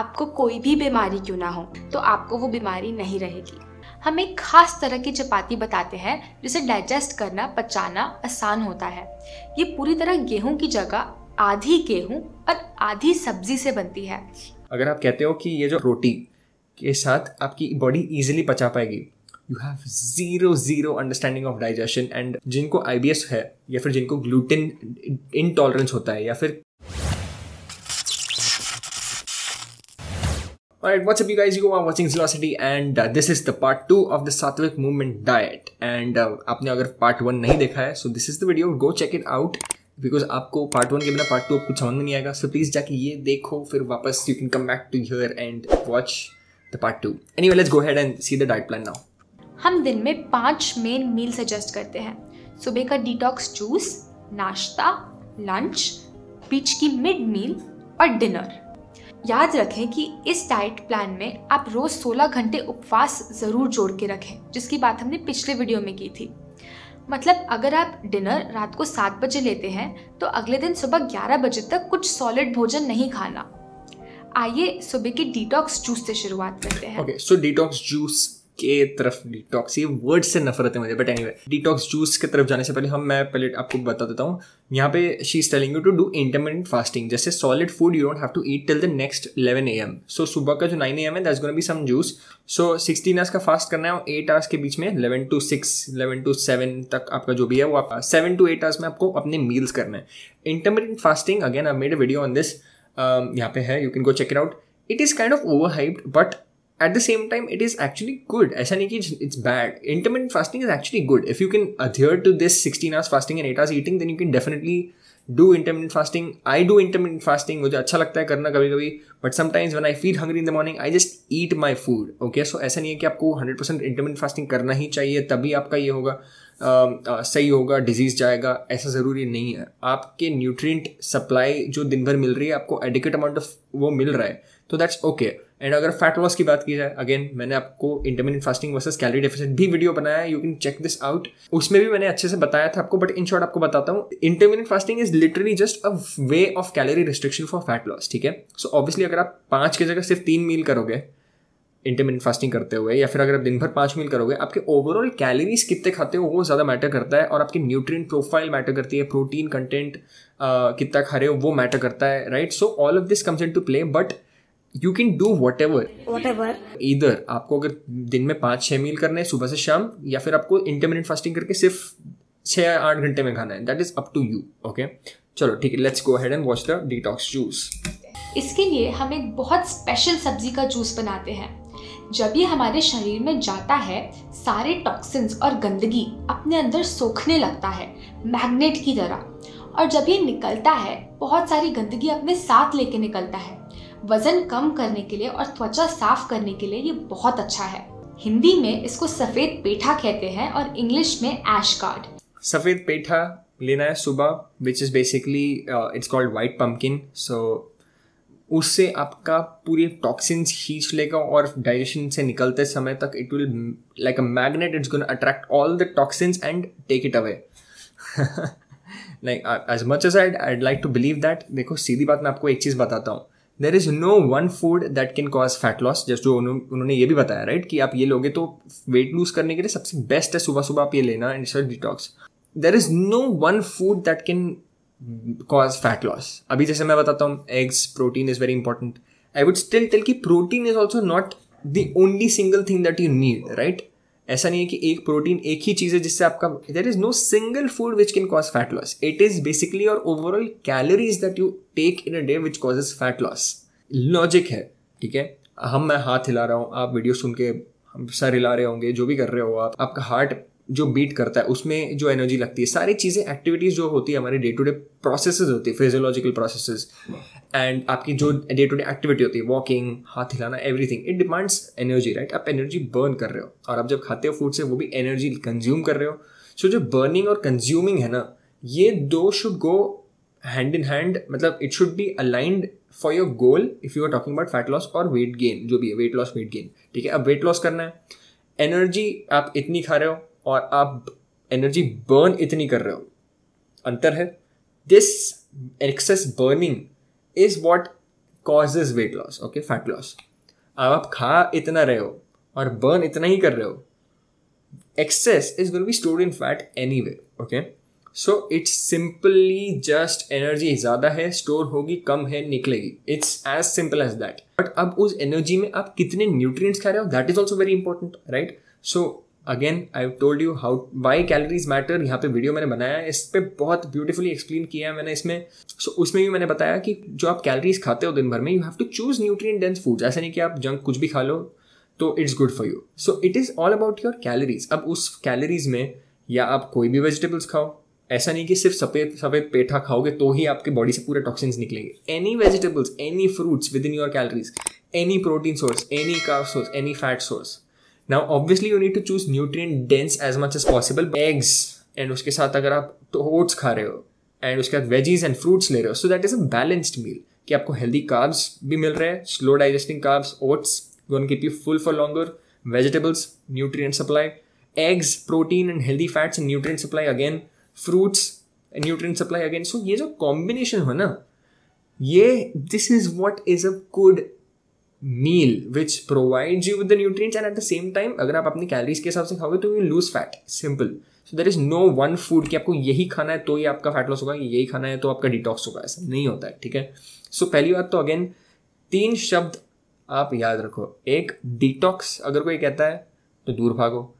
आपको कोई भी बीमारी क्यों ना हो तो आपको वो बीमारी नहीं रहेगी हम एक खास तरह की चपाती बताते हैं जिसे डाइजेस्ट करना पचाना आसान होता है ये पूरी तरह गेहूं की जगह आधी गेहूं और आधी सब्जी से बनती है अगर आप कहते हो कि ये जो रोटी के साथ आपकी बॉडी इजिली पचा पाएगी you have zero zero understanding of digestion and जिनको आई है या फिर जिनको ग्लूटिन इनटॉलरेंस होता है या फिर Alright, what's up you guys, you are watching Zilosity and uh, this is the part 2 of the Sattvic Movement Diet and uh, आपने अगर part 1 नहीं देखा है, so this is the video, go check it out because आपको part one के बिना part two कुछ समझ में नहीं आएगा सो प्लीज़ जाके ये देखो फिर वापस you can come back to here and watch the part two any let's go head and see the diet plan now हम दिन में पांच मेन मील सजेस्ट करते हैं सुबह का डिटॉक्स जूस नाश्ता लंच बीच की मिड मील और डिनर याद रखें कि इस डाइट प्लान में आप रोज़ 16 घंटे उपवास ज़रूर जोड़ के रखें जिसकी बात हमने पिछले वीडियो में की थी मतलब अगर आप डिनर रात को सात बजे लेते हैं तो अगले दिन सुबह ग्यारह बजे तक कुछ सॉलिड भोजन नहीं खाना आइए सुबह के डिटॉक्स जूस से शुरुआत करते हैं ओके सो डिटॉक्स जूस के तरफ डिटॉक्स ये वर्ड से नफरत है मुझे बट एनीवे डिटॉक्स जूस के तरफ जाने से पहले हम मैं पहले आपको बता देता हूँ यहाँ पे she is telling you to do intermittent fasting जैसे solid food you don't have to eat till the next 11 A M so सुबह का जो 9 ए एम है that's gonna be some juice so sixteen hours का fast करना है और 8 hours के बीच में eleven to six eleven to seven तक आपका जो भी है वो आप सेवन टू एट आवर्स में आपको अपने मील्स करना है intermittent fasting again I made a video on this यहाँ पे है you can go check it out it is kind of overhyped but at the same time it is actually good ऐसा नहीं कि it's bad intermittent fasting is actually good if you can adhere to this sixteen hours fasting and eight hours eating then you can definitely do intermittent fasting I do intermittent fasting मुझे अच्छा लगता है करना कभी कभी but sometimes one I feel hungry in the morning I just eat my food okay so ऐसा नहीं है कि आपको हंड्रेड परसेंट इंटरमीडियट फास्टिंग करना ही चाहिए तभी आपका ये होगा uh, uh, सही होगा डिजीज जाएगा ऐसा ज़रूरी नहीं है आपके न्यूट्रिएंट सप्लाई जो दिन भर मिल रही है आपको एडिकेट अमाउंट ऑफ वो मिल रहा है तो दैट्स ओके एंड अगर फैट लॉस की बात की जाए अगेन मैंने आपको intermittent fasting versus calorie deficit भी वीडियो बनाया you can check this out उसमें भी मैंने अच्छे से बताया था आपको बट इन शॉर्ट आपको बताता हूँ intermittent fasting is literally just a way of calorie restriction for fat loss ठीक है सो ऑब्वियसली अगर आप पाँच की जगह सिर्फ तीन मील करोगे इंटरमीडियट फास्टिंग करते हुए या फिर अगर आप दिन भर पाँच मील करोगे आपके ओवरऑल कैलोरीज कितने खाते हो वो ज़्यादा मैटर करता है और आपकी न्यूट्रिएंट प्रोफाइल मैटर करती है प्रोटीन कंटेंट कितना खा रहे हो वो मैटर करता है right so all of this comes into play but you can do whatever whatever इधर आपको अगर दिन में पाँच छः मील करना है सुबह से शाम या फिर आपको इंटरमीडियट फास्टिंग करके सिर्फ छः आठ घंटे में खाना है that is up to you okay चलो ठीक है let's go head and watch the detox juice इसके लिए हम एक बहुत स्पेशल सब्जी का जूस बनाते हैं जब ये हमारे शरीर में जाता है सारे टॉक्सिन्स और गंदगी अपने अंदर सोखने लगता है मैग्नेट की तरह और जब ये निकलता है बहुत सारी गंदगी अपने साथ लेके निकलता है वजन कम करने के लिए और त्वचा साफ करने के लिए ये बहुत अच्छा है हिंदी में इसको सफेद पेठा कहते हैं और इंग्लिश में एश कार्ड सफेद पेठा लेना है सुबह which is basically it's called white pumpkin so उससे आपका पूरे टॉक्सिन्स खींच लेगा और डाइजेशन से निकलते समय तक it will like a magnet it's gonna attract all the toxin and take it away like as much as I I like to believe that देखो सीधी बात मैं आपको एक चीज़ बताता हूँ there is no one food that can cause fat loss just जो उन्होंने ये भी बताया राइट right? कि आप ये लोगे तो वेट लूज करने के लिए सबसे बेस्ट है सुबह सुबह आप ये लेना and detox there is no one food that can cause fat loss अभी जैसे मैं बताता हूँ eggs protein is very important I would still tell कि protein is also not the only single thing that you need right ऐसा नहीं है कि एक प्रोटीन एक ही चीज़ है जिससे आपका there is no single food which can cause fat loss it is basically और overall calories that you take in a day which causes fat loss logic है ठीक है हम मैं हाथ हिला रहा हूँ आप वीडियो सुन के हम सर हिला रहे होंगे जो भी कर रहे हो आप आपका हार्ट जो बीट करता है उसमें जो एनर्जी लगती है सारी चीज़ें एक्टिविटीज़ जो होती है हमारे डे टू डे प्रोसेस होती है फिजियोलॉजिकल प्रोसेस एंड आपकी जो डे टू डे एक्टिविटी होती है वॉकिंग हाथ हिलाना everything it demands energy right आप एनर्जी बर्न कर रहे हो और आप जब खाते हो फूड से वो भी एनर्जी कंज्यूम कर रहे हो सो so, जो बर्निंग और कंज्यूमिंग है ना ये दो should go hand in hand मतलब it should be aligned for your goal if you are talking about fat loss और वेट गेन जो भी है वेट लॉस वेट गेन ठीक है अब वेट लॉस करना है एनर्जी आप इतनी खा रहे हो और आप एनर्जी बर्न इतनी कर रहे हो अंतर है this excess burning is what causes weight loss okay fat loss अब आप खा इतना रहे हो और बर्न इतना ही कर रहे हो excess is going be be in fat anyway okay so it's simply just energy ज़्यादा है स्टोर होगी कम है निकलेगी it's as simple as that but अब उस एनर्जी में आप कितने न्यूट्रिएंट्स खा रहे हो that is also very important right so again I told you how why calories matter यहाँ पे वीडियो मैंने बनाया है इस पर बहुत ब्यूटीफुली एक्सप्लेन किया है मैंने इसमें सो so, उसमें भी मैंने बताया कि जो आप कैलोरीज खाते हो दिन भर में you have to choose nutrient dense foods ऐसा नहीं कि आप जंक कुछ भी खा लो तो it's good for you so it is all about your calories अब उस कैलोरीज में या आप कोई भी वेजिटेबल्स खाओ ऐसा नहीं कि सिर्फ सफ़ेद सफ़ेद पेठा खाओगे तो ही आपके बॉडी से पूरे टॉक्सिन्स निकलेंगे any vegetables any fruits within your calories any protein source any carb source any fat source now obviously you need to choose nutrient dense as much as possible eggs and उसके साथ अगर आप oats खा रहे हो and उसके बाद veggies and fruits ले रहे हो so that is a balanced meal कि आपको हेल्दी कार्ब्स भी मिल रहे हैं slow digesting carbs oats gonna keep you full for longer vegetables nutrient supply eggs protein and healthy fats and nutrient supply again fruits and nutrient supply again so ये जो combination हो ना ये this is what is a good meal which provide you with the nutrients and at the same time अगर आप अपनी calories के हिसाब से खाओगे तो you lose fat simple so there is no one food कि आपको यही खाना है तो ही आपका फैट लॉस होगा यही खाना है तो आपका डिटॉक्स होगा ऐसा नहीं होता है ठीक है सो so, पहली बात तो अगेन तीन शब्द आप याद रखो एक डिटॉक्स अगर कोई कहता है तो दूर भागो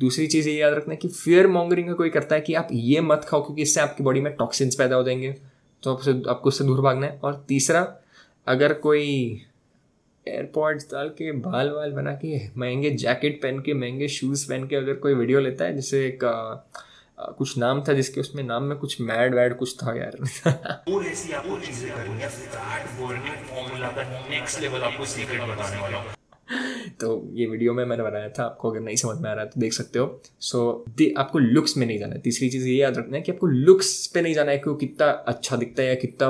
दूसरी चीज़ ये याद रखना है कि फियर मॉन्गरिंग का कोई करता है कि आप ये मत खाओ क्योंकि इससे आपकी बॉडी में टॉक्सिन्स पैदा हो जाएंगे तो आपसे आपको उससे दूर भागना है और तीसरा अगर कोई एयरपॉड्स डाल के बाल वाल बना के महंगे जैकेट पहन के महंगे शूज़ पहन के अगर कोई वीडियो लेता है जैसे एक आ, आ, कुछ नाम था जिसके उसमें नाम में कुछ मैड वैड कुछ था यार तो ये वीडियो में मैंने बनाया था आपको अगर नहीं समझ में आ रहा है तो देख सकते हो सो so, दे आपको लुक्स में नहीं जाना है तीसरी चीज़ ये याद रखना है कि आपको लुक्स पे नहीं जाना है कि वो कितना अच्छा दिखता है या कितना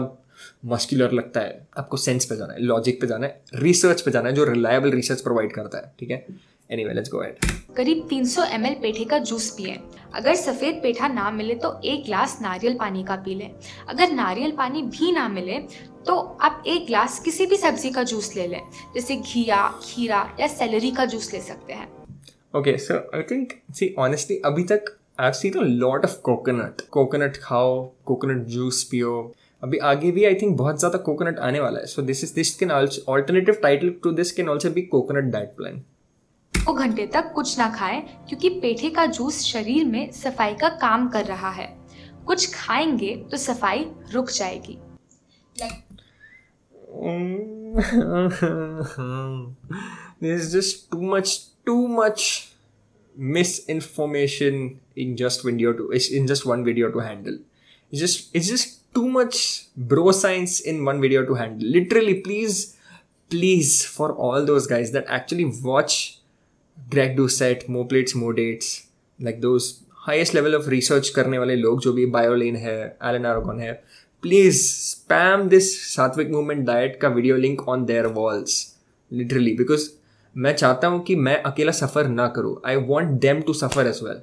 मस्कुलर लगता है आपको सेंस पे जाना है लॉजिक पे जाना है रिसर्च पे जाना है जो रिलायबल रिसर्च प्रोवाइड करता है ठीक है एनीवे लेट्स गो अहेड करीब 300 ml पेठे का जूस पिए अगर सफ़ेद पेठा ना मिले तो एक ग्लास नारियल पानी का पी लें अगर नारियल पानी भी ना मिले तो आप एक ग्लास किसी भी सब्जी का जूस ले लें जैसे घिया खीरा या सेलरी का जूस ले सकते हैं okay so I think see honestly अभी तक I seen a lot of coconut coconut खाओ कोकोनट जूस पियो अभी आगे भी आई थिंक बहुत ज़्यादा कोकोनट आने वाला है so this is this can alternative title to this can also be coconut diet plan वो घंटे तक कुछ ना खाए क्योंकि पेठे का जूस शरीर में सफाई का काम कर रहा है कुछ खाएंगे तो सफाई रुक जाएगी this is just too much too much misinformation in just video to in just one video to handle it's just it's just too much bro science in one video to handle. Literally, please, please, for all those guys that actually watch Greg Doucette, More Plates, More Dates, like those highest level of research karne wale log, jo bhi BioLane hai, Alan Aragon hai, please spam this सात्विक Movement Diet ka video link on their walls. Literally, because मैं चाहता हूँ कि मैं अकेला सफ़र ना करूँ I want them to suffer as well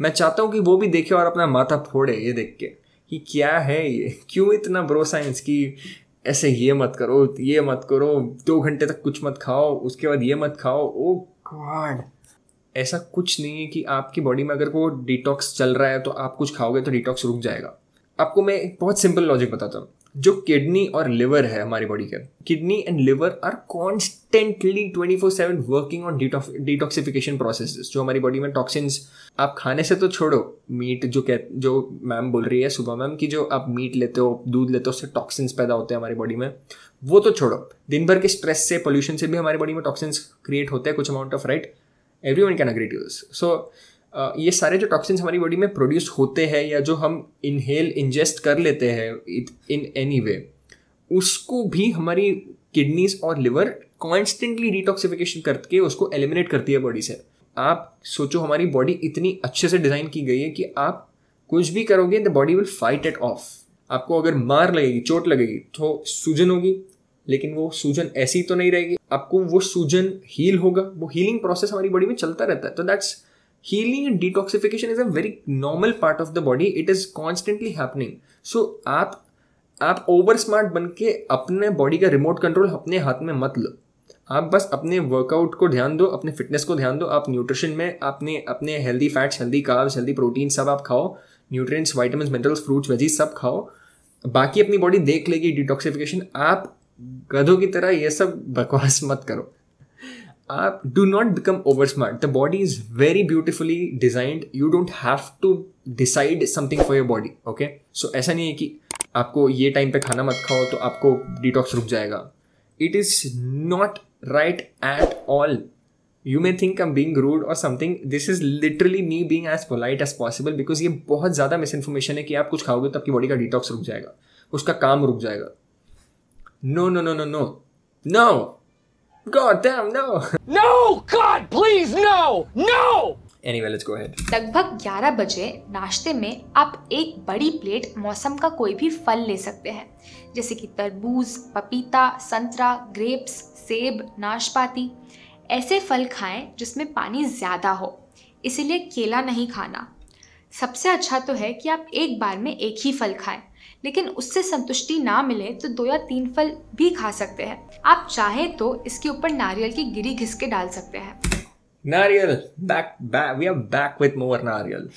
मैं चाहता हूँ कि वो भी देखे और अपना माथा फोड़े ये देख के कि क्या है ये क्यों इतना ब्रो साइंस कि ऐसे ये मत करो ये मत करो दो घंटे तक कुछ मत खाओ उसके बाद ये मत खाओ ओ गॉड ऐसा कुछ नहीं है कि आपकी बॉडी में अगर वो डिटॉक्स चल रहा है तो आप कुछ खाओगे तो डिटॉक्स रुक जाएगा आपको मैं एक बहुत सिंपल लॉजिक बताता हूँ जो किडनी और लिवर है हमारी बॉडी के kidney and liver are constantly twenty four seven working on detoxification process जो हमारी बॉडी में टॉक्सिन्स आप खाने से तो छोड़ो मीट जो कह जो मैम बोल रही है सुबह मैम कि जो आप मीट लेते हो दूध लेते हो उससे टॉक्सिन्स पैदा होते हैं हमारी बॉडी में वो तो छोड़ो दिन भर के स्ट्रेस से पोल्यूशन से भी हमारी बॉडी में टॉक्सिन्स क्रिएट होते हैं कुछ amount of right everyone can agree to this so ये सारे जो टॉक्सिन्स हमारी बॉडी में प्रोड्यूस होते हैं या जो हम इनहेल इंजेस्ट कर लेते हैं इन एनी वे उसको भी हमारी किडनीज और लिवर कॉन्स्टेंटली डिटॉक्सिफिकेशन करके उसको एलिमिनेट करती है बॉडी से आप सोचो हमारी बॉडी इतनी अच्छे से डिज़ाइन की गई है कि आप कुछ भी करोगे the body will fight it off आपको अगर मार लगेगी चोट लगेगी तो सूजन होगी लेकिन वो सूजन ऐसी तो नहीं रहेगी आपको वो सूजन हील होगा वो हीलिंग प्रोसेस हमारी बॉडी में चलता रहता है तो that's healing and detoxification is a very normal part of the body it is constantly happening so आप आप ओवर स्मार्ट बन के अपने बॉडी का रिमोट कंट्रोल अपने हाथ में मत लो आप बस अपने वर्कआउट को ध्यान दो अपने फिटनेस को ध्यान दो आप न्यूट्रिशन में अपने अपने healthy fats healthy carbs healthy protein सब आप खाओ nutrients vitamins minerals fruits veggies सब खाओ बाकी अपनी बॉडी देख लेगी डिटॉक्सिफिकेशन आप गधों की तरह ये सब बकवास मत करो आप do not become over smart the body is very beautifully designed you don't have to decide something for your body okay so ऐसा नहीं है कि आपको ये टाइम पे खाना मत खाओ तो आपको डिटॉक्स रुक जाएगा it is not right at all you may think I am being rude or something this is literally me being as polite as possible because ये बहुत ज़्यादा मिस इन्फॉर्मेशन है कि आप कुछ खाओगे तो आपकी बॉडी का डिटॉक्स रुक जाएगा उसका काम रुक जाएगा no no no no no no God damn, no! No! God, please, no! No! Anyway, let's go ahead. लगभग 11 बजे नाश्ते में आप एक बड़ी प्लेट मौसम का कोई भी फल ले सकते हैं जैसे कि तरबूज पपीता संतरा ग्रेप्स सेब नाशपाती ऐसे फल खाएं जिसमें पानी ज़्यादा हो इसीलिए केला नहीं खाना सबसे अच्छा तो है कि आप एक बार में एक ही फल खाएं लेकिन उससे संतुष्टि ना मिले तो दो या तीन फल भी खा सकते हैं आप चाहें तो इसके ऊपर नारियल की गिरी घिस के डाल सकते हैं नारियल back back we are back with more nariyal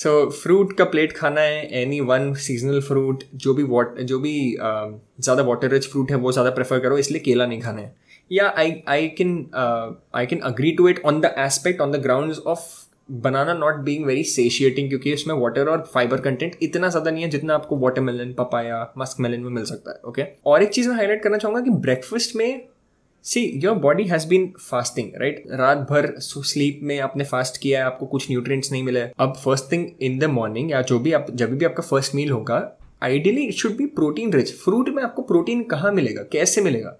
so fruit का प्लेट खाना है एनी वन सीजनल फ्रूट जो भी वाट जो भी um, ज़्यादा वाटर रिच फ्रूट है वो ज़्यादा प्रेफर करो इसलिए केला नहीं खाना है या I I can I can agree to it on the aspect on the ground of banana not being very satiating क्योंकि इसमें वाटर और फाइबर कंटेंट इतना ज्यादा नहीं है जितना आपको वाटरमेलन पपाया मस्क मेलन में मिल सकता है ओके okay? और एक चीज मैं हाईलाइट करना चाहूंगा कि ब्रेकफास्ट में see your body has been fasting right रात भर स्लीप में आपने फास्ट किया है आपको कुछ न्यूट्रिएंट्स नहीं मिले अब first thing in the morning या जो भी आप जब भी आपका फर्स्ट मील होगा ideally it should be protein rich fruit में आपको प्रोटीन कहाँ मिलेगा कैसे मिलेगा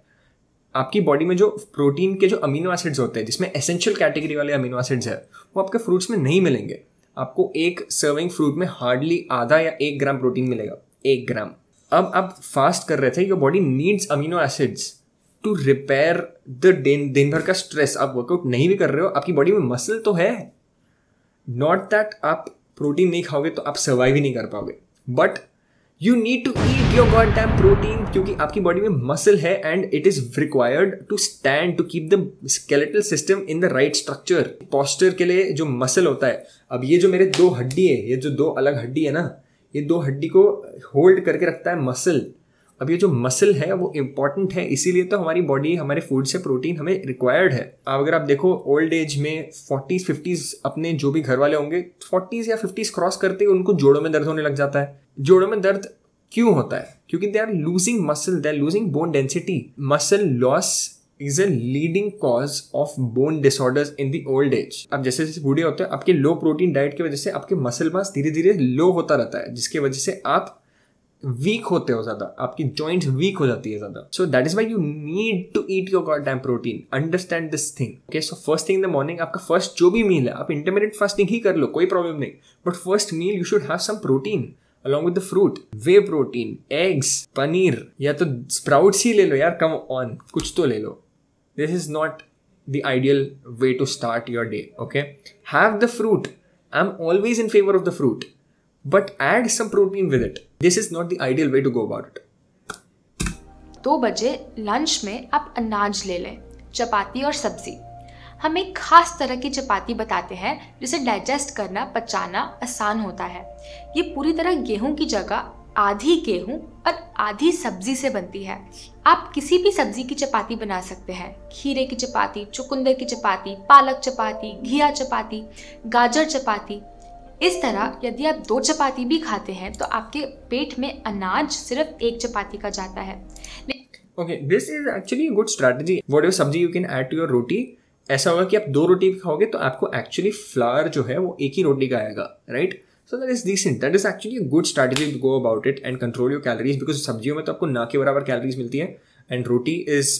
आपकी बॉडी में जो प्रोटीन के जो अमीनो एसिड्स होते हैं जिसमें एसेंशियल कैटेगरी वाले अमीनो एसिड्स है वो आपके फ्रूट्स में नहीं मिलेंगे आपको एक सर्विंग फ्रूट में हार्डली आधा या एक ग्राम प्रोटीन मिलेगा एक ग्राम अब आप फास्ट कर रहे थे your body needs amino acids to repair the दिन दिन भर का स्ट्रेस आप वर्कआउट नहीं भी कर रहे हो आपकी बॉडी में मसल तो है नॉट दैट आप प्रोटीन नहीं खाओगे तो आप सर्वाइव ही नहीं कर पाओगे but you need to eat your god time protein क्योंकि आपकी बॉडी में मसल है and it is required to stand to keep the skeletal system in the right structure posture के लिए जो मसल होता है अब ये जो मेरे दो हड्डी है ये जो दो अलग हड्डी है ना ये दो हड्डी को होल्ड करके रखता है मसल अब ये जो मसल है वो इम्पॉर्टेंट है इसीलिए तो हमारी बॉडी हमारे फूड से प्रोटीन हमें रिक्वायर्ड है अब अगर आप देखो ओल्ड एज में फोर्टीज फिफ्टीज अपने जो भी घर वाले होंगे फोर्टीज या फिफ्टीज क्रॉस करते ही उनको जोड़ों में दर्द होने लग जाता है जोड़ों में दर्द क्यों होता है क्योंकि they are losing muscle they are losing bone density muscle loss is a leading cause of bone disorders in the old age अब जैसे जैसे बूढ़े होते हैं आपके लो प्रोटीन डाइट की वजह से आपके मसल मास धीरे धीरे लो होता रहता है जिसकी वजह से आप वीक होते हो ज्यादा आपकी जॉइंट्स वीक हो जाती है ज्यादा so that is why you need to eat your god damn protein understand this thing okay so first thing in the morning आपका फर्स्ट जो भी मील है आप इंटरमीडिएट फास्टिंग ही कर लो कोई प्रॉब्लम नहीं but first meal you should have some protein along with the fruit whey protein eggs paneer या तो स्प्राउट्स ही ले लो यार कम ऑन कुछ तो ले लो this is not the ideal way to start your day okay have the fruit I am always in favour of the fruit but add some protein with it. This is not the ideal way to go about it. दो बजे lunch में आप अनाज ले लें चपाती और सब्जी हम एक खास तरह की चपाती बताते हैं जिसे डाइजेस्ट करना पचाना आसान होता है ये पूरी तरह गेहूं की जगह आधी गेहूं और आधी सब्जी से बनती है आप किसी भी सब्जी की चपाती बना सकते हैं खीरे की चपाती चुकंदर की चपाती पालक चपाती घिया चपाती गाजर चपाती इस तरह यदि आप दो चपाती भी खाते हैं तो आपके पेट में अनाज सिर्फ एक चपाती का जाता है okay this is actually good strategy whatever sabzi you can add to your roti ऐसा होगा कि आप दो रोटी खाओगे तो आपको एक्चुअली फ्लावर जो है वो एक ही रोटी का आएगा right so that is decent that is actually a good strategy to go about it and control your calories because सब्जियों में तो आपको ना के बराबर कैलोरीज मिलती है एंड रोटी इज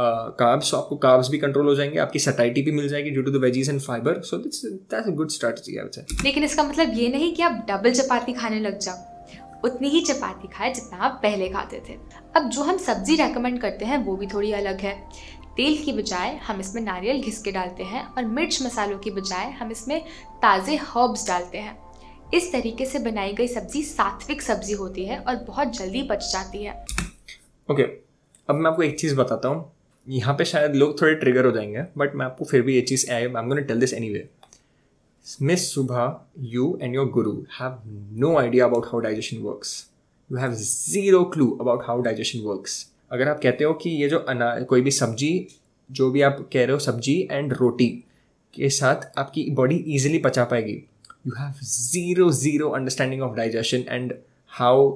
कार्ब्स आपको कार्ब्स भी कंट्रोल हो जाएंगे आपकी सेटाइटी भी मिल जाएगी due to the veggies and fibre so it's that's a good strategy I would say लेकिन इसका मतलब ये नहीं कि आप डबल चपाती खाने लग जाओ उतनी ही चपाती खाए जितना आप पहले खाते थे अब जो हम सब्जी रेकमेंड करते हैं वो भी थोड़ी अलग है तेल की बजाय हम इसमें नारियल घिस के डालते हैं और मिर्च मसालों की बजाय हम इसमें ताज़े हर्ब्स डालते हैं इस तरीके से बनाई गई सब्जी सात्विक सब्जी होती है और बहुत जल्दी बच जाती है ओके okay, अब मैं आपको एक चीज़ बताता हूँ यहाँ पे शायद लोग थोड़े ट्रिगर हो जाएंगे बट मैं आपको फिर भी ये चीज़ I I am gonna tell this anyway miss Subah you and your guru have no idea about how digestion works you have zero clue about how digestion works अगर आप कहते हो कि ये जो अना कोई भी सब्जी जो भी आप कह रहे हो सब्जी एंड रोटी के साथ आपकी बॉडी ईजिली पचा पाएगी you have zero zero understanding of digestion and how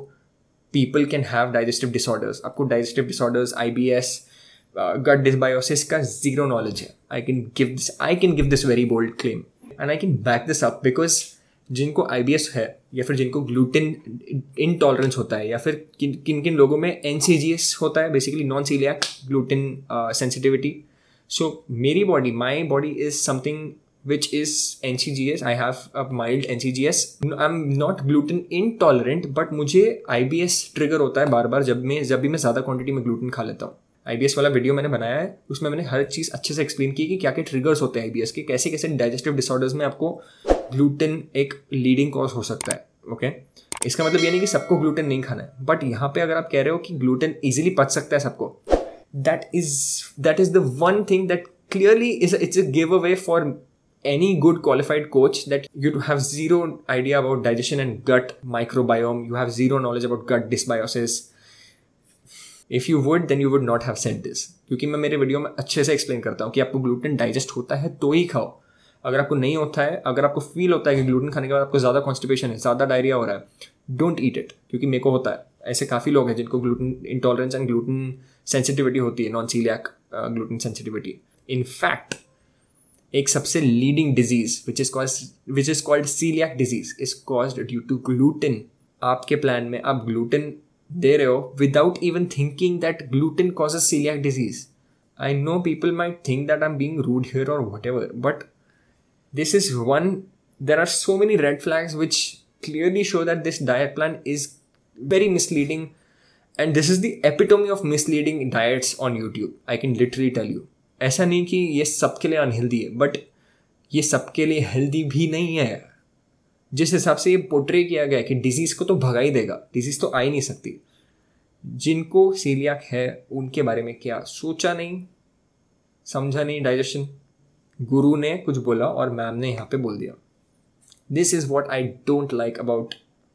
people can have digestive disorders आपको digestive disorders I B S gut dysbiosis का जीरो नॉलेज है I can give this I can give this very bold claim and I can back this up because जिनको I B S है या फिर जिनको gluten intolerance होता है या फिर किन किन किन लोगों में एन सी जी एस होता है basically non coeliac gluten sensitivity so मेरी बॉडी my body is something which is N C G S I have a mild N C G S I am not gluten intolerant but मुझे I B S trigger होता है बार बार जब मैं जब भी मैं ज़्यादा क्वांटिटी में ग्लूटिन खा लेता हूँ आई वाला वीडियो मैंने बनाया है उसमें मैंने हर चीज़ अच्छे से एक्सप्लेन की कि क्या क्या ट्रिगर्स होते हैं आई के कैसे कैसे डाइजेस्टिव डिसऑर्डर्स में आपको ग्लूटेन एक लीडिंग कॉज हो सकता है ओके okay? इसका मतलब ये नहीं कि सबको ग्लूटेन नहीं खाना है बट यहाँ पे अगर आप कह रहे हो कि ग्लूटेन इजिली पच सकता है सबको that is that is the one thing that clearly is it's a giveaway for any good qualified coach that you have zero idea about digestion and gut microbiome you have zero knowledge about gut dysbiosis if you would then you would not have sent this क्योंकि मैं मेरे video में अच्छे से explain करता हूँ कि आपको ग्लूटेन डाइजेस्ट होता है तो ही खाओ अगर आपको नहीं होता है अगर आपको फील होता है कि ग्लूटेन खाने के बाद आपको ज़्यादा कॉन्स्टिपेशन है ज़्यादा डायरिया हो रहा है डोंट ईट इट क्योंकि मेरे को होता है ऐसे काफ़ी लोग हैं जिनको gluten intolerance and gluten sensitivity होती है non coeliac gluten sensitivity in fact एक सबसे leading disease which is cause which is called coeliac disease is cause due to gluten आपके प्लान में आप ग्लूटेन thereof without even thinking that gluten causes celiac disease. I know people might think that I'm being rude here or whatever, but this is one. There are so many red flags which clearly show that this diet plan is very misleading, and this is the epitome of misleading diets on YouTube. I can literally tell you. ऐसा नहीं कि ये सबके लिए unhealthy है but ये सबके लिए हेल्दी भी नहीं है जिस हिसाब से ये पोर्ट्रे किया गया कि डिजीज़ को तो भगा ही देगा डिजीज़ तो आ ही नहीं सकती जिनको सीलियाक है उनके बारे में क्या सोचा नहीं समझा नहीं डाइजेशन गुरु ने कुछ बोला और मैम ने यहाँ पे बोल दिया this is what I don't like about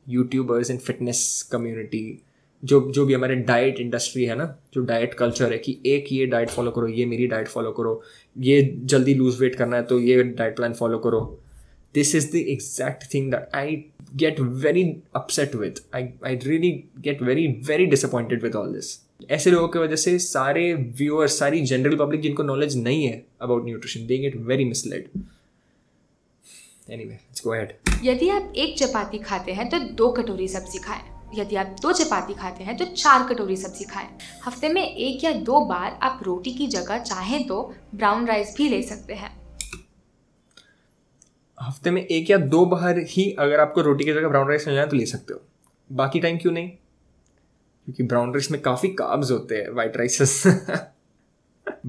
YouTubers in fitness community जो जो भी हमारे डाइट इंडस्ट्री है ना जो डाइट कल्चर है कि एक ये डाइट फॉलो करो ये मेरी डाइट फॉलो करो ये जल्दी लूज वेट करना है तो ये डाइट प्लान फॉलो करो this is the exact thing that I get very upset with. I, I really get very, very disappointed with all this. ऐसे लोगों की वजह से सारे व्यूअर्स सारी जनरल पब्लिक जिनको नॉलेज नहीं है about nutrition they get very mislead anyway let's go ahead यदि आप एक चपाती खाते हैं तो दो कटोरी सब्जी खाएं यदि आप दो चपाती खाते हैं तो चार कटोरी सब्जी खाएं हफ्ते में एक या दो बार आप रोटी की जगह चाहें तो ब्राउन राइस भी ले सकते हैं हफ्ते में एक या दो बार ही अगर आपको रोटी की जगह ब्राउन राइस लेना है तो ले सकते हो बाकी टाइम क्यों नहीं क्योंकि ब्राउन राइस में काफ़ी काब्ज होते हैं white rices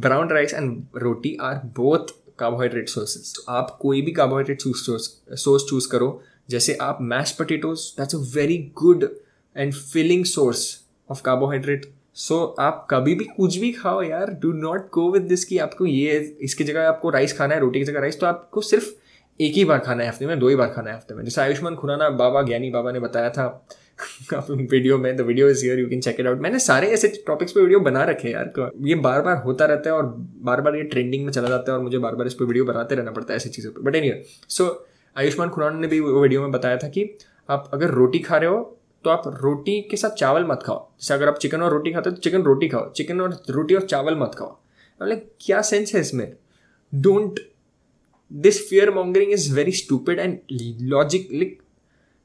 brown rice and roti are both carbohydrate sources तो आप कोई भी कार्बोहाइड्रेट सोर्स चूज करो जैसे आप mash potatoes that's a very good and filling source of carbohydrate so आप कभी भी कुछ भी खाओ यार do not go with this कि आपको ये इसकी जगह आपको राइस खाना है रोटी की जगह राइस तो आपको सिर्फ एक ही बार खाना है हफ्ते में दो ही बार खाना है हफ्ते में जैसे आयुष्मान खुराना बाबा ज्ञानी बाबा ने बताया था वीडियो में the video is here you can check it out मैंने सारे ऐसे टॉपिक्स पे वीडियो बना रखे यार तो ये बार बार होता रहता है और बार बार ये ट्रेंडिंग में चला जाता है और मुझे बार बार इस पर वीडियो बनाते रहना पड़ता है ऐसी चीज़ों पर but any so Ayushmann Khurrana ने भी वो वीडियो में बताया था कि आप अगर रोटी खा रहे हो तो आप रोटी के साथ चावल मत खाओ जैसे अगर आप चिकन और रोटी खाते हो तो चिकन रोटी खाओ चिकन और रोटी और चावल मत खाओ लाइक क्या सेंस है इसमें don't this fear mongering is very stupid and logic like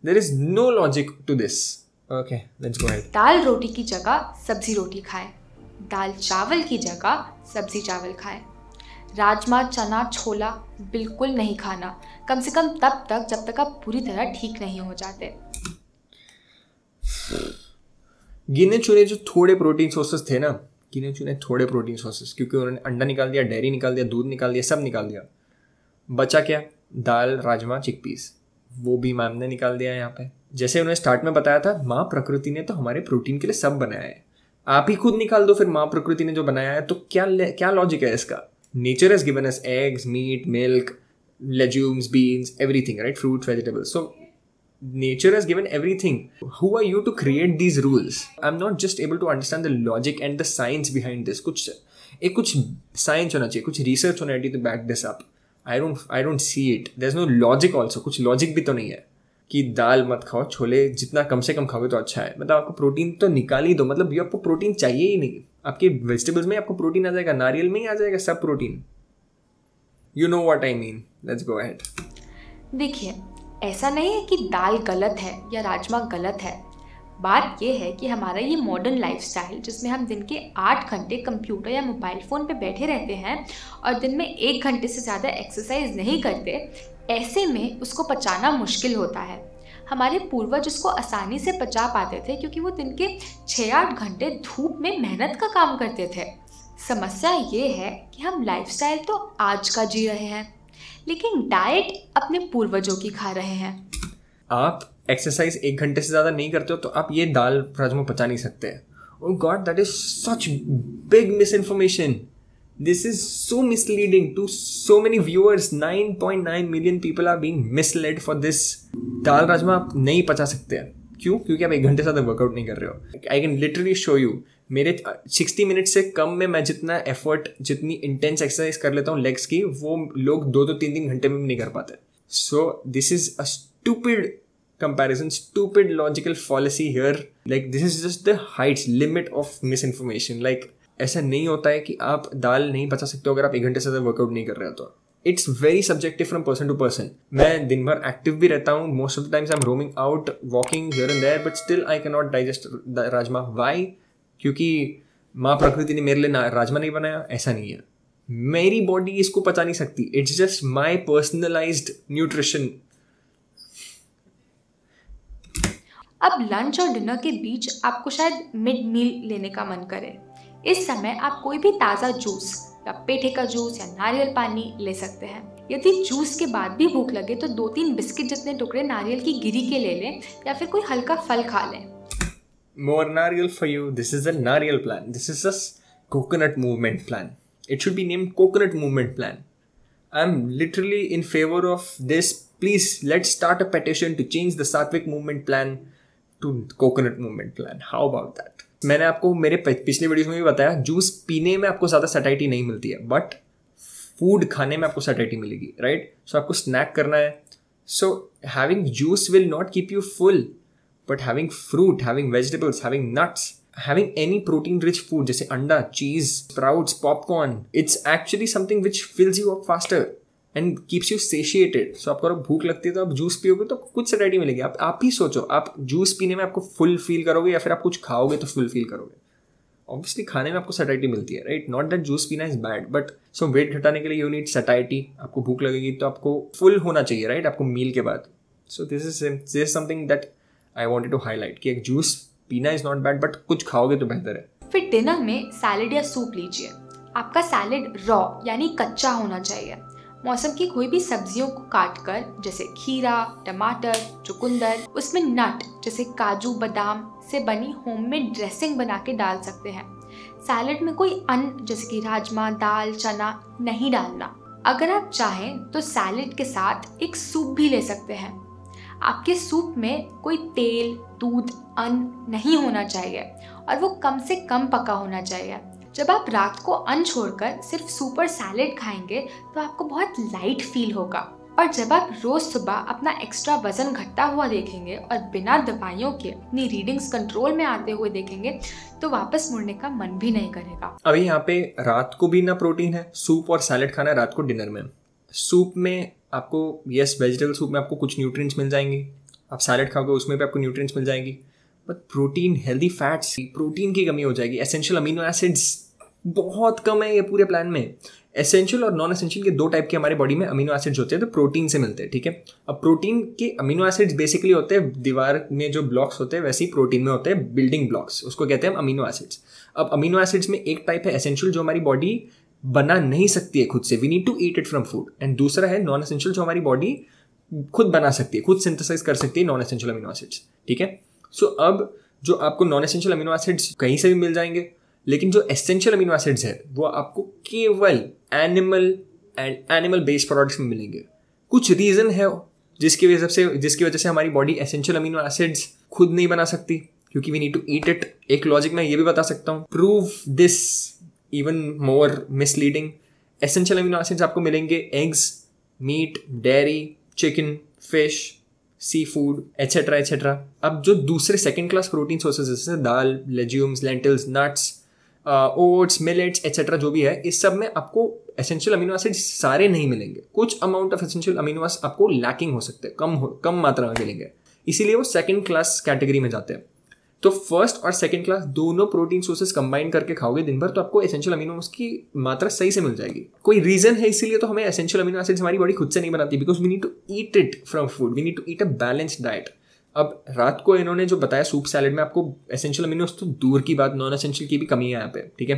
there is no logic to this okay let's go ahead दाल रोटी की जगह सब्जी रोटी खाएं दाल चावल की जगह सब्जी चावल खाएं राजमा चना छोला बिल्कुल नहीं खाना कम से कम तब तक जब तक आप पूरी तरह ठीक नहीं हो जाते गिने चुने जो थोड़े प्रोटीन सोर्सेस थे ना गिने चुने थोड़े प्रोटीन सोर्सेस क्योंकि उन्होंने अंडा निकाल दिया डेयरी निकाल दिया दूध निकाल दिया सब निकाल दिया बचा क्या दाल राजमा चिकपीस वो भी मैम ने निकाल दिया यहाँ पे जैसे उन्हें स्टार्ट में बताया था माँ प्रकृति ने तो हमारे प्रोटीन के लिए सब बनाया है आप ही खुद निकाल दो फिर माँ प्रकृति ने जो बनाया है तो क्या क्या लॉजिक है इसका nature is given as eggs meat milk legumes beans everything right fruit vegetables so nature is given everything who are you to create these rules I am not just able to understand the logic and the science behind this कुछ एक कुछ science होना चाहिए कुछ research होना चाहिए to back this up I don't I don't see it there is no logic also कुछ logic भी तो नहीं है कि दाल मत खाओ छोले जितना कम से कम खाओगे तो अच्छा है मतलब आपको प्रोटीन तो निकाल ही दो मतलब ये आपको प्रोटीन चाहिए ही नहीं आपके वेजिटेबल्स में आपको प्रोटीन आ जाएगा नारियल में ही आ जाएगा सब protein you know what I mean let's go head देखिए ऐसा नहीं है कि दाल गलत है या राजमा गलत है बात यह है कि हमारा ये मॉडर्न लाइफस्टाइल जिसमें हम दिन के आठ घंटे कंप्यूटर या मोबाइल फ़ोन पे बैठे रहते हैं और दिन में एक घंटे से ज़्यादा एक्सरसाइज नहीं करते ऐसे में उसको पचाना मुश्किल होता है हमारे पूर्वज उसको आसानी से पचा पाते थे क्योंकि वो दिन के छः आठ घंटे धूप में मेहनत का काम करते थे समस्या ये है कि हम लाइफस्टाइल तो आज का जी रहे हैं लेकिन डाइट अपने पूर्वजों की खा रहे हैं आप एक्सरसाइज एक घंटे से ज़्यादा नहीं करते हो तो आप ये दाल राजमा पचा नहीं सकते और god that is such big misinformation this is so misleading to so many viewers 9.9 million people are being misled for this dal rajma आप नहीं पचा सकते हैं क्यों क्योंकि आप एक घंटे से ज़्यादा वर्कआउट नहीं कर रहे हो I can literally show you मेरे सिक्सटी मिनट से कम में मैं जितना एफर्ट जितनी इंटेंस एक्सरसाइज कर लेता हूँ लेग्स की वो लोग दो दो तीन तीन घंटे में भी नहीं कर पाते so this is a stupid comparison stupid logical fallacy here like this is just the heights limit of misinformation like ऐसा नहीं होता है कि आप दाल नहीं बचा सकते हो अगर आप एक घंटे से ज़्यादा वर्कआउट नहीं कर रहे हो तो it's very subjective from person to person मैं दिन भर एक्टिव भी रहता हूँ most of the times I am roaming out walking here and there but still I can not digest rajma why क्योंकि माँ प्रकृति ने मेरे लिए राजमा नहीं बनाया ऐसा नहीं है मेरी बॉडी इसको पचा नहीं सकती it's just my personalize nutrition अब लंच और डिनर के बीच आपको शायद मिड मील लेने का मन करे इस समय आप कोई भी ताज़ा जूस या पेठे का जूस या नारियल पानी ले सकते हैं यदि जूस के बाद भी भूख लगे तो दो तीन बिस्किट जितने टुकड़े नारियल की गिरी के ले लें या फिर कोई हल्का फल खा लें more Narial for you. This is a Narial plan. This is a coconut movement plan. It should be named coconut movement plan. I'm literally in favor of this. Please let's start a petition to change the Satvic movement plan to coconut movement plan how about that मैंने आपको मेरे पिछले video में भी बताया juice पीने में आपको ज़्यादा सेटाइटी नहीं मिलती है बट फूड खाने में आपको सेटाइटी मिलेगी राइट right? सो so, आपको स्नैक करना है so having juice will not keep you full but having fruit having vegetables having nuts having any protein rich food जैसे अंडा cheese sprouts popcorn it's actually something which fills you up faster and keeps you satiated so आपको अगर भूख लगती है तो आप juice पियोगे तो कुछ सैटिटी मिलेगी आप आप ही सोचो आप जूस पीने में आपको फुल फील करोगे या फिर आप कुछ खाओगे तो फुल फील करोगे ऑब्वियसली खाने में आपको सटाइटी मिलती है राइट नॉट दैट जूस पीना is bad but so weight घटाने के लिए यू नीड सटाइटी आपको भूख लगेगी तो आपको फुल होना चाहिए राइट right? आपको मील के बाद so this is this is something that I want to highlight कि एक जूस पीना इज नॉट बैड बट कुछ खाओगे तो बेहतर है फिर डिनर में सैलड या सूप लीजिए आपका सैलड रॉ यानी कच्चा होना चाहिए मौसम की कोई भी सब्जियों को काट कर जैसे खीरा टमाटर चुकंदर उसमें नट जैसे काजू बादाम से बनी होममेड ड्रेसिंग बना के डाल सकते हैं सैलड में कोई अन्न जैसे कि राजमा दाल चना नहीं डालना अगर आप चाहें तो सैलड के साथ एक सूप भी ले सकते हैं आपके सूप में कोई तेल दूध अन्न नहीं होना चाहिए और वो कम से कम पका होना चाहिए जब आप रात को अन्न छोड़कर सिर्फ सुपर सैलेड खाएंगे तो आपको बहुत लाइट फील होगा और जब आप रोज सुबह अपना एक्स्ट्रा वजन घटता हुआ देखेंगे और बिना दवाइयों के अपनी रीडिंग्स कंट्रोल में आते हुए देखेंगे तो वापस मुड़ने का मन भी नहीं करेगा अभी यहाँ पे रात को भी ना प्रोटीन है सूप और सैलेड खाना रात को डिनर में सूप में आपको यस वेजिटेबल सूप में आपको कुछ न्यूट्रिएंट्स मिल जाएंगे आप सैलेड खाओगे उसमें भी आपको न्यूट्रिएंट्स मिल जाएंगी but protein healthy fats protein की कमी हो जाएगी एसेंशियल अमीनो एसिड्स बहुत कम है ये पूरे प्लान में एसेंशियल और नॉन एसेंशियल के दो टाइप के हमारे बॉडी में अमीनो एसिड्स होते हैं तो प्रोटीन से मिलते हैं ठीक है अब प्रोटीन के अमीनो एसिड्स बेसिकली होते हैं दीवार में जो ब्लॉक्स होते हैं वैसे ही प्रोटीन में होते हैं बिल्डिंग ब्लॉक्स उसको कहते हैं हम अमीनो एसिड्स अब अमीनो एसिड्स में एक टाइप है एसेंशियल जो हमारी बॉडी बना नहीं सकती है खुद से we need to eat it from food and दूसरा है नॉन एसेंशियल जो हमारी बॉडी खुद बना सकती है खुद सिंथेसाइज कर सकती है नॉन एसेंशियल अमीनो एसिड्स ठीक है सो so, अब जो आपको नॉन एसेंशियल अमीनो एसिड्स कहीं से भी मिल जाएंगे लेकिन जो एसेंशियल अमीनो एसिड्स है वो आपको केवल animal and animal based products में मिलेंगे कुछ रीज़न है जिसकी वजह से जिसकी वजह से हमारी बॉडी एसेंशियल अमीनो एसिड्स खुद नहीं बना सकती क्योंकि we need to eat it एक लॉजिक मैं ये भी बता सकता हूँ prove this even more misleading essential amino acids आपको मिलेंगे eggs meat dairy chicken fish seafood etcetera etcetera अब जो दूसरे सेकेंड क्लास प्रोटीन सोर्सेज जैसे दाल legumes lentils nuts oats millets etcetera जो भी है इस सब में आपको एसेंशियल अमीनो एसिड सारे नहीं मिलेंगे कुछ amount of essential amino acid आपको लैकिंग हो सकते हैं कम हो कम मात्रा में मिलेंगे इसीलिए वो सेकेंड क्लास कैटेगरी में जाते हैं तो फर्स्ट और सेकेंड क्लास दोनों प्रोटीन सोर्सेस कंबाइन करके खाओगे दिन भर तो आपको एसेंशियल अमीनो एसिड की मात्रा सही से मिल जाएगी कोई रीजन है इसीलिए तो हमें एसेंशियल अमीनो एसिड हमारी बॉडी खुद से नहीं बनाती because we need to eat it from food we need to eat a balanced diet अब रात को इन्होंने जो बताया सूप सैलड में आपको एसेंशियल अमीनो तो दूर की बात नॉन एसेंशियल की भी कमी है यहाँ पे ठीक है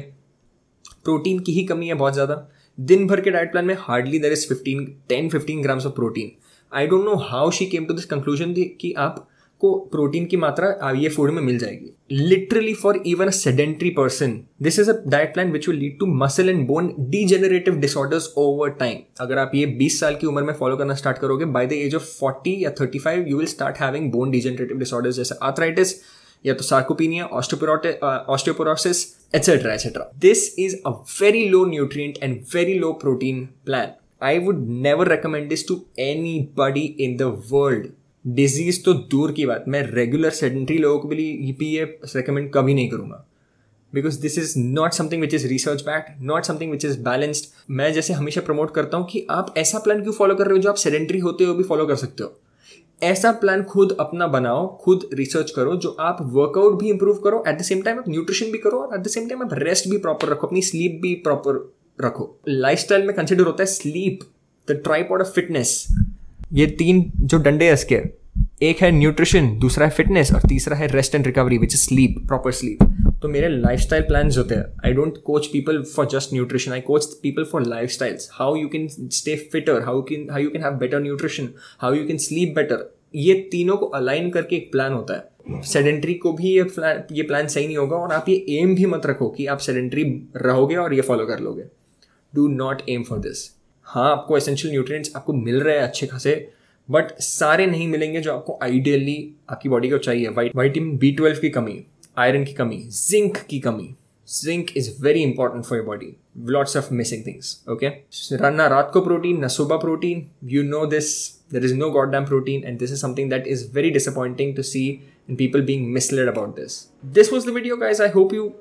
प्रोटीन की ही कमी है बहुत ज़्यादा दिन भर के डाइट प्लान में hardly there is fifteen ten fifteen grams of protein I don't know how she came to this conclusion कि आप को प्रोटीन की मात्रा ये फूड में मिल जाएगी literally for even a sedentary person this is a diet plan which will lead to muscle and bone degenerative disorders over time अगर आप ये 20 साल की उम्र में फॉलो करना स्टार्ट करोगे बाय द एज ऑफ 40 या 35 you will start having bone degenerative disorders जैसे आर्थराइटिस या तो sarcopenia osteoporosis etcetera etcetera this is a very low nutrient and very low protein plan would never recommend this to anybody in the world disease तो दूर की बात मैं regular sedentary लोगों को भी भी ये रिकमेंड कभी नहीं करूँगा because this is not something which is research back not something which is balanced मैं जैसे हमेशा प्रमोट करता हूँ कि आप ऐसा प्लान क्यों फॉलो कर रहे हो जो आप सेडेंट्री होते हो भी फॉलो कर सकते हो ऐसा प्लान खुद अपना बनाओ खुद रिसर्च करो जो आप वर्कआउट भी इंप्रूव करो एट द सेम टाइम आप न्यूट्रिशन भी करो और एट द सेम टाइम आप रेस्ट भी प्रॉपर रखो अपनी स्लीप भी प्रॉपर रखो लाइफ में कंसिडर होता है sleep the tripod of fitness ये तीन जो डंडे इसके एक है न्यूट्रिशन दूसरा है फिटनेस और तीसरा है rest and recovery which is sleep proper sleep तो मेरे लाइफ स्टाइल प्लान होते हैं I don't coach people for just nutrition I coach people for lifestyles how you can stay fitter how can how you can have better nutrition how you can sleep better ये तीनों को align करके एक plan होता है sedentary को भी ये प्लान ये प्लान सही नहीं होगा और आप ये एम भी मत रखो कि आप सेडेंट्री रहोगे और ये फॉलो कर लोगे do not aim for this हाँ आपको एसेंशियल न्यूट्रिएंट्स आपको मिल रहे हैं अच्छे खासे बट सारे नहीं मिलेंगे जो आपको आइडियली आपकी बॉडी को चाहिए वाइटमिन बी ट्वेल्व की कमी आयरन की कमी जिंक की कमी zinc is very important for your body lots of missing things okay ना रात को प्रोटीन ना सुबह protein you know this there is no god damn protein and this is something that is very disappointing to see in people being misled about this this was the video guys I hope you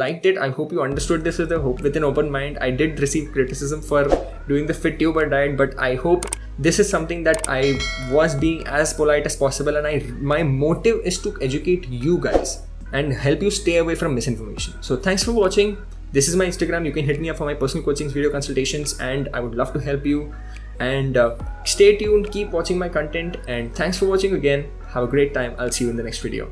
liked it. I hope you understood this with a hope with an open mind. I did receive criticism for doing the fit tuber diet but i hope this is something that i was being as polite as possible and i my motive is to educate you guys and help you stay away from misinformation so thanks for watching this is my instagram you can hit me up for my personal coachings video consultations and i would love to help you and uh, stay tuned keep watching my content and thanks for watching again have a great time i'll see you in the next video